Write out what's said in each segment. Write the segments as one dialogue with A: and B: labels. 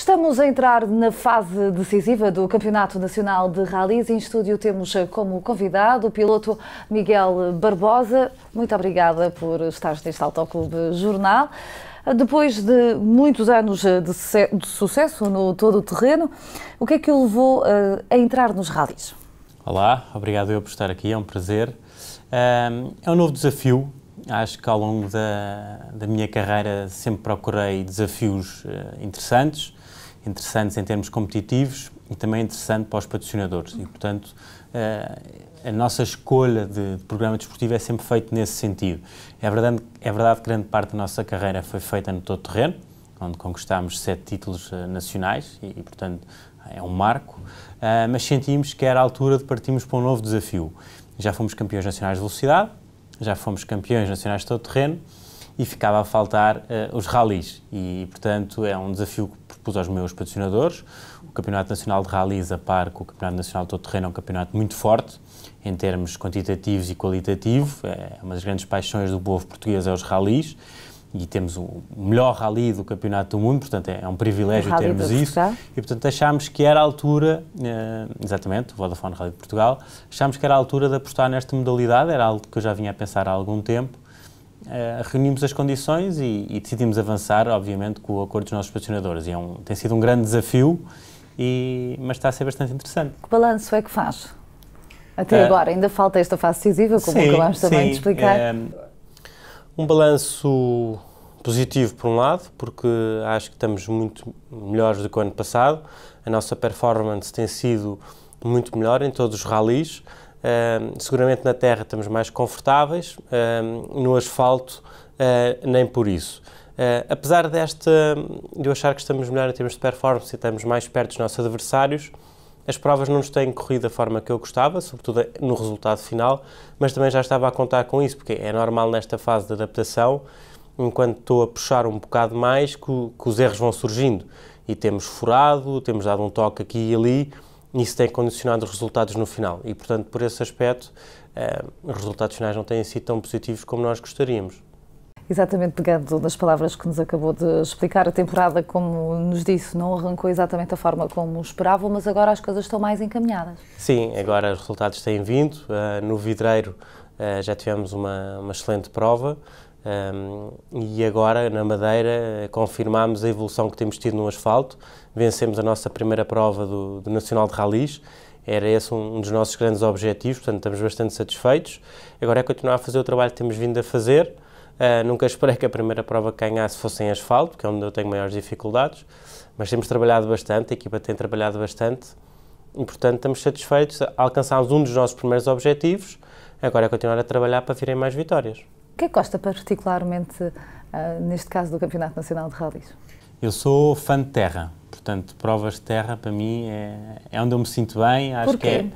A: Estamos a entrar na fase decisiva do Campeonato Nacional de Rallys. Em estúdio temos como convidado o piloto Miguel Barbosa. Muito obrigada por estar neste Autoclube Jornal. Depois de muitos anos de, sucesso no todo o terreno, o que é que o levou eh, a entrar nos rallies?
B: Olá, obrigado eu por estar aqui, é um prazer. Ehm, é um novo desafio, acho que ao longo da, da minha carreira sempre procurei desafios eh, interessantes, interessantes em termos competitivos e também interessante para os patrocinadores. E, portanto, eh, a nossa escolha de, programa desportivo é sempre feita nesse sentido. É verdade, é verdade que grande parte da nossa carreira foi feita no todo terreno, onde conquistámos sete títulos eh, nacionais e, e portanto, é um marco, eh, mas sentimos que era a altura de partirmos para um novo desafio. Já fomos campeões nacionais de velocidade, já fomos campeões nacionais de todo terreno, e ficava a faltar uh, os ralis. E, portanto, é um desafio que propus aos meus patrocinadores. O Campeonato Nacional de Ralis, a par com o Campeonato Nacional de Todo Terreno, é um campeonato muito forte em termos quantitativos e qualitativo. É uma das grandes paixões do povo português é os ralis e temos o melhor rally do campeonato do mundo, portanto é, é um privilégio termos isso. E portanto achámos que era a altura, eh, exatamente, o Vodafone Rally de Portugal, achámos que era a altura de apostar nesta modalidade, era algo que eu já vinha a pensar há algum tempo eh, reunimos as condições e, e, decidimos avançar, obviamente, com o acordo dos nossos patrocinadores. E é um, tem sido um grande desafio, e, mas está a ser bastante interessante.
A: Que balanço é que faz? Até uh, agora, ainda falta esta fase decisiva, como sim, acabámos também de explicar.
B: Um, eh, um balanço positivo, por um lado, porque acho que estamos muito melhores do que o ano passado. A nossa performance tem sido muito melhor em todos os ralis seguramente na terra estamos mais confortáveis, uh, no asfalto uh, nem por isso. Ah, apesar desta, de eu achar que estamos melhor em termos de performance e estamos mais perto dos nossos adversários, as provas não nos têm corrido da forma que eu gostava, sobretudo no resultado final, mas também já estava a contar com isso, porque é normal nesta fase de adaptação, enquanto estou a puxar um bocado mais, que, que os erros vão surgindo. E temos furado, temos dado um toque aqui e ali, isso tem condicionado os resultados no final. E, portanto, por esse aspecto, eh, os resultados finais não têm sido tão positivos como nós gostaríamos.
A: Exatamente, pegando nas palavras que nos acabou de explicar, a temporada, como nos disse, não arrancou exatamente da forma como esperavam, mas agora as coisas estão mais encaminhadas.
B: Sim, agora os resultados têm vindo. Eh, no Vidreiro eh, já tivemos uma, uma excelente prova. e agora na Madeira confirmamos a evolução que temos tido no asfalto vencemos a nossa primeira prova do, do Nacional de Ralis. era esse um, um dos nossos grandes objetivos, portanto estamos bastante satisfeitos. Agora é continuar a fazer o trabalho que temos vindo a fazer, Uh, nunca esperei que a primeira prova que ganhasse fosse em asfalto, que é onde eu tenho maiores dificuldades, mas temos trabalhado bastante, a equipa tem trabalhado bastante e, portanto, estamos satisfeitos. Alcançámos um dos nossos primeiros objetivos, agora é continuar a trabalhar para virem mais vitórias.
A: O que é que gosta particularmente, uh, neste caso, do Campeonato Nacional de Rallys?
B: Eu sou fã de terra. Portanto, provas de terra para mim é, é onde eu me sinto bem. Acho Porquê? que é,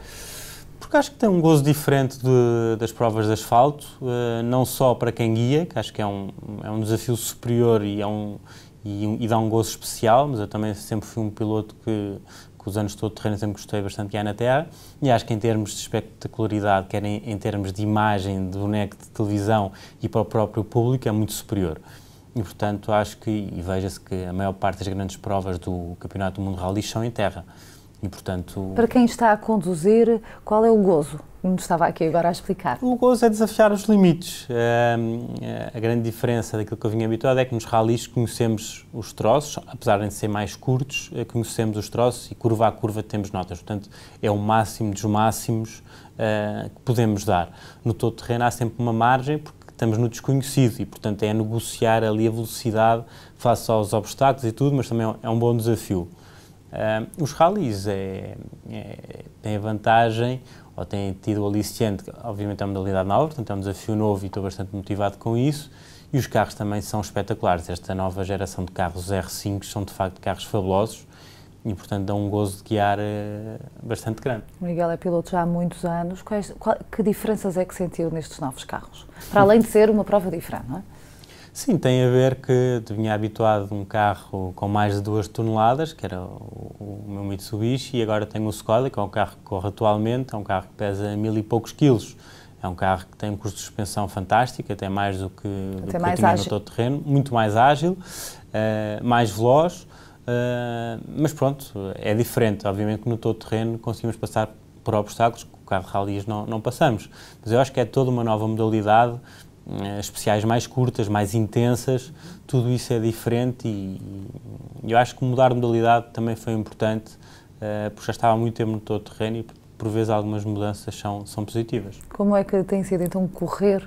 B: porque acho que tem um gozo diferente de, das provas de asfalto, uh, não só para quem guia, que acho que é um, é um desafio superior e, é um, e, e dá um gozo especial, mas eu também sempre fui um piloto que, que os anos todo o terreno sempre gostei bastante que há na Terra, e acho que em termos de espectacularidade, quer em, em termos de imagem, de boneco de televisão e para o próprio público, é muito superior. E, portanto, acho que, e veja-se que a maior parte das grandes provas do Campeonato do Mundo Rally são em terra. E, portanto... Para
A: quem está a conduzir, qual é o gozo? estava aqui agora a explicar. O gozo é desafiar os limites.
B: a grande diferença daquilo que eu vinha habituado é que nos rallies conhecemos os troços, apesar de serem mais curtos, eh, conhecemos os troços e curva a curva temos notas. Portanto, é o máximo dos máximos eh, que podemos dar. No todo terreno há sempre uma margem, porque estamos no desconhecido e, portanto, é negociar ali a velocidade face aos obstáculos e tudo, mas também é um é bom desafio. Uh, os rallies é, é, têm a vantagem, ou têm tido o aliciente, obviamente é uma modalidade nova, portanto é um desafio novo e estou bastante motivado com isso, e os carros também são espetaculares. Esta nova geração de carros R5 são de facto carros fabulosos e, portanto, dá um gozo de guiar eh, bastante grande.
A: O Miguel é piloto já há muitos anos. Quais, qual, que diferenças é que sentiu nestes novos carros? Para além de ser uma prova diferente, não é?
B: Sim, tem a ver que vinha habituado um carro com mais de 2 toneladas, que era o, o meu Mitsubishi, e agora tenho o Skoda, que é um carro que corre atualmente, é um carro que pesa mil e poucos quilos. É um carro que tem um custo de suspensão fantástico, até mais do que, até do que mais eu tinha ágil. no todo terreno, muito mais ágil, uh, mais veloz, ah, mas pronto, é diferente. Obviamente que no todo terreno conseguimos passar por obstáculos que o carro de ralias não, não passamos. Mas eu acho que é toda uma nova modalidade, uh, especiais mais curtas, mais intensas, tudo isso é diferente e, e eu acho que mudar de modalidade também foi importante, uh, porque já estava há muito tempo no todo terreno e por vezes algumas mudanças são, são positivas.
A: Como é que tem sido então correr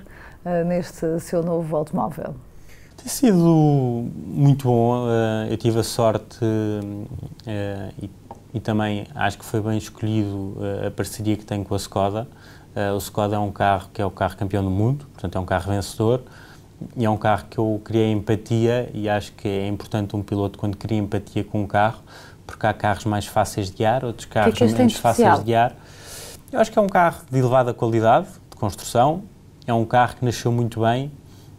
A: neste seu novo automóvel?
B: Tem sido muito bom. Eh, eu tive a sorte eh, e, e, também acho que foi bem escolhido eh, a parceria que tenho com a Skoda. o Skoda é um carro que é o carro campeão do mundo, portanto é um carro vencedor e é um carro que eu criei empatia e acho que é importante um piloto quando cria empatia com um carro, porque há carros mais fáceis de guiar, outros é carros que é que menos fáceis de guiar. Eu acho que é um carro de elevada qualidade de construção, é um carro que nasceu muito bem,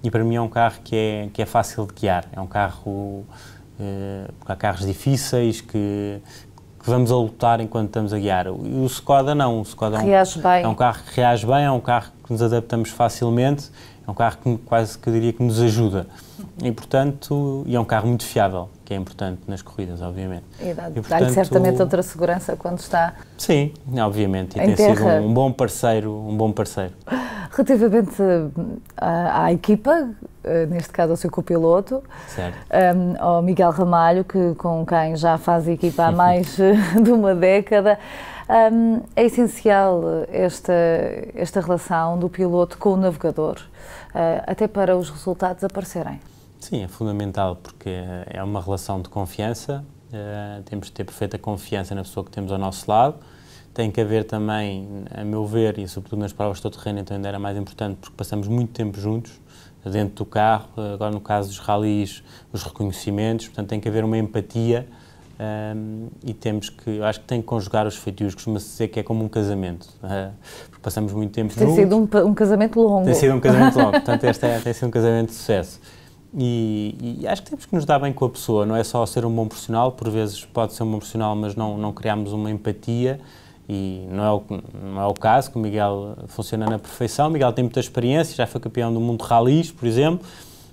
B: e para mim é um carro que é, que é fácil de guiar. É um carro, uh, há carros difíceis que, que vamos a lutar enquanto estamos a guiar. E o Skoda não, o Skoda é um, bem. é um carro que reage bem, é um carro que nos adaptamos facilmente, é um carro que quase que eu diria que nos ajuda. E portanto, e é um carro muito fiável, que é importante nas corridas, obviamente. E dá-lhe dá certamente outra
A: segurança quando está.
B: Sim, obviamente, e tem terra. sido um, um bom parceiro, um bom parceiro.
A: Relativamente eh, à, à equipa, eh, neste caso ao seu copiloto, um, ehm, ao Miguel Ramalho, que, com quem já faz equipa há mais eh, de uma década, um, ehm, é essencial esta, esta relação do piloto com o navegador, uh, até para os resultados aparecerem.
B: Sim, é fundamental porque é uma relação de confiança, uh, temos de ter perfeita confiança na pessoa que temos ao nosso lado tem que haver também, a meu ver, e sobretudo nas provas de todo terreno, então ainda era mais importante, porque passamos muito tempo juntos, dentro do carro, agora no caso dos ralis, os reconhecimentos, portanto tem que haver uma empatia um, e temos que, eu acho que tem que conjugar os feitios, costuma-se dizer que é como um casamento, uh, porque passamos muito tempo tem juntos. Tem
A: sido um, um, casamento longo. Tem sido um casamento longo, portanto este é,
B: tem sido um casamento de sucesso. E, e, acho que temos que nos dar bem com a pessoa, não é só ser um bom profissional, por vezes pode ser um bom profissional, mas não, não criamos uma empatia, e não é, o, não é o caso, que o Miguel funciona na perfeição. O Miguel tem muita experiência, já foi campeão do mundo de ralis, por exemplo,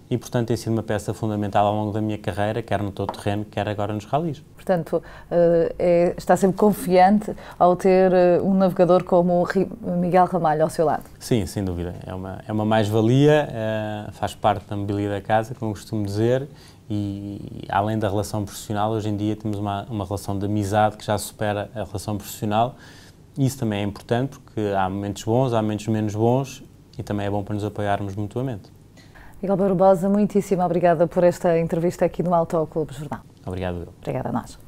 B: e, portanto, tem sido uma peça fundamental ao longo da minha carreira, quer no todo terreno, quer agora nos ralis.
A: Portanto, eh, é, está sempre confiante ao ter eh, um navegador como o Miguel Ramalho ao seu lado?
B: Sim, sem dúvida. É uma, é uma mais-valia, é, faz parte da mobília da casa, como costumo dizer, e além da relação profissional, hoje em dia temos uma, uma relação de amizade que já supera a relação profissional. Isso também é importante porque há momentos bons, há momentos menos bons e também é bom para nos apoiarmos mutuamente.
A: Miguel Barbosa, muitíssimo obrigada por esta entrevista aqui no Alto Clube Jornal.
B: Obrigado. Obrigada a
A: nós.